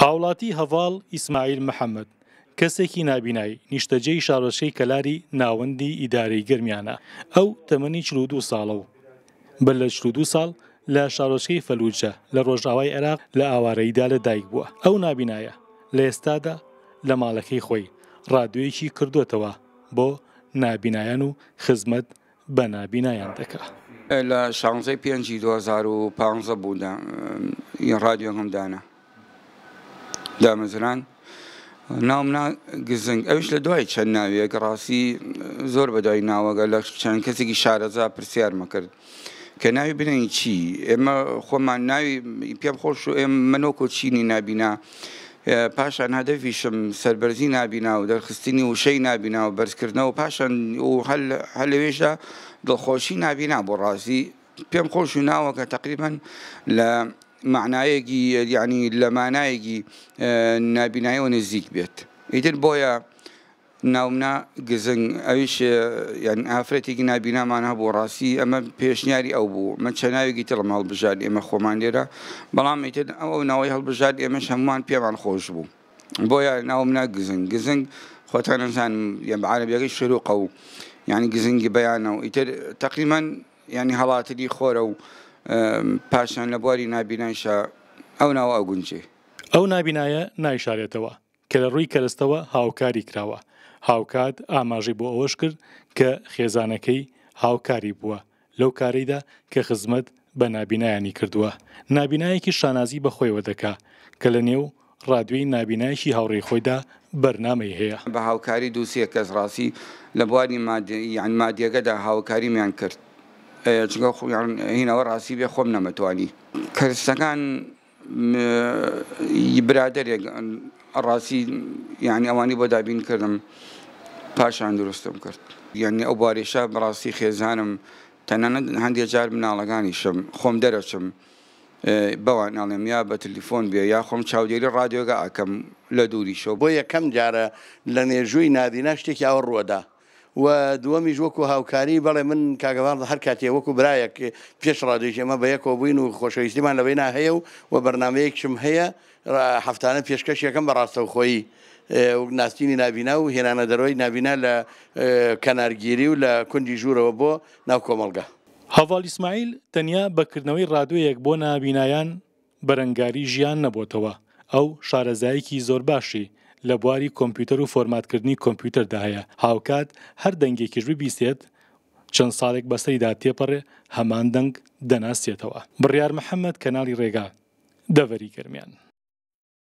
هاوڵاتی هەواڵ ئیسماعیل محەممەد کەسێکی نابینایی نیشتەجێی شارۆشەی کەلاری ناوەندی ئیدارەی گرمیانە ئەو تەمەنی چلو دو ساڵە و بەر لە چلو دو ساڵ لە شارۆشەی فەلوجە لە ڕۆژاوای عێراق لە ئاوارەیدا لە دایک بووە ئەو نابینایە لە ئێستادا لە ماڵەکەی خۆی ڕادوێکی کردوتەوە بۆ نابینایان و خزمەت بە نابینایان دەکات. لە شانزەی پێنجی 2015 بوو ڕادیۆ هەمدانە دامەزران ناومنا گزنگ ئەوش لە دوای چەند ناویەک ڕاستی زۆر بەدای ناوەگە لە چەند کەسێکی شارەزا پرسیارمە کرد کە ناوی بنین چی ئێمە خۆمان ناوی پێم خۆش و ئێمە منۆکۆ چینی نبینا پاشان هەدەفیشم سربەرزی نبینا و دەرخستنی وشەی نبینا و بەرزکردنەوە پاشان و هەلەوێژدا دڵخۆشی نبینا بۆ ڕاستی پێم خۆش و ناوەکە تقریبان لە معنایەکی یعنی لە مانایەکی نبینایەوە نزیک بێت. ئیتر بۆیە ناومنا گزنگ ئەویش یان ئافرەتێکی نبیینامان هەبوو ڕاستی ئەمە پێشنیاری ئەو بوو مە چەناویگی تڵم هەڵبژاد ئێمە خۆمان لێرە بەڵام ئیتر ئەو ناوەی هەڵبژاد ئێمەش هەمومان پێمان خۆش بوو بۆیە ناومنا گزنگ گزنگ خۆتان نزان یان بەعاەکەی شروع قەوو یعنی گزنگی بەیانەوە ئیتر تقریمان ینی هەڵاتری خۆرە و پاشان لە بواری نبیینانشە ئەو ناوە ئەو گونجێ ئەو نبیایە نایشارێتەوە کە لە ڕووی کەرستەوە هاوکاری کراوە هاوکات ئاماژی بۆ ئەوەش کرد کە خێزانەکەی هاوکاری بووە لەو کارەیدا کە خزمەت بە نابینایانی کردووە نابینایەکی شانازی بەخۆیەوە دەکا کە لە نێو ڕادوی نابینایشی هاوڕێی خۆیدا بەرنمەی هەیە بە هاوکاری دووسە کەس ڕاستی لە بواری یان مادیەکەدا هاوکاریمیان کرد چگە هینەوە ڕاستی بێ خۆم نەمەتوانی کەسەکان برادێک ڕاستی یعنی ئەوانی بۆ دابین کردم پاشان دروستم کرد یعنی ئەو بارێشە ڕاستی خێزانم تەنانەت هەندێک جار مناڵەکانی شم خۆم دەرەچم بەوان ناڵێم یا بە تلیفۆن بێ یا خۆم چاودێری ڕادیۆگە ئاکەم لە دووریشەوە بۆ یەکەم جارە لە نێژووی نادینا شتێکی ئەوە ڕوەدا و دووەمیش وەکو هاوکاری بەڵێ من کاگەوان هەر کاتێ وەکو برایەک پێش ڕادێژ ئێمە بە یەکەوە بووین و خۆشەویستیمان لەوەی ناهەیە و و بەرنمەیەکشم هەیە هەفتانە پێشکەش یەکەم بە ڕاستەوخۆیی ناستینی نابینا و هێنانە دەرەوەی نابینا لە کەنارگیری و لە کوندی ژوورەوە بۆ ناو کۆمەلگا. هەواڵ ئیسماعیل تەنیا بەکردنەوەی ڕادوەیەک بۆ نابینایان بەرەنگاری ژیان نەبووتەوە ئەو شارەزایەکی زۆر باشی لە بواری کۆمپیوتەر و فۆرماتکردنی کۆمپیوتەردا هەیە هاوکات هەر دەنگێکیش ببیسێت چەند ساڵێک بەسەریدا تێپەڕێ هەمان دەنگ دەناسێتەوە بڕیار محەممەد کەناڵی ڕێگا دەوەری گرمیان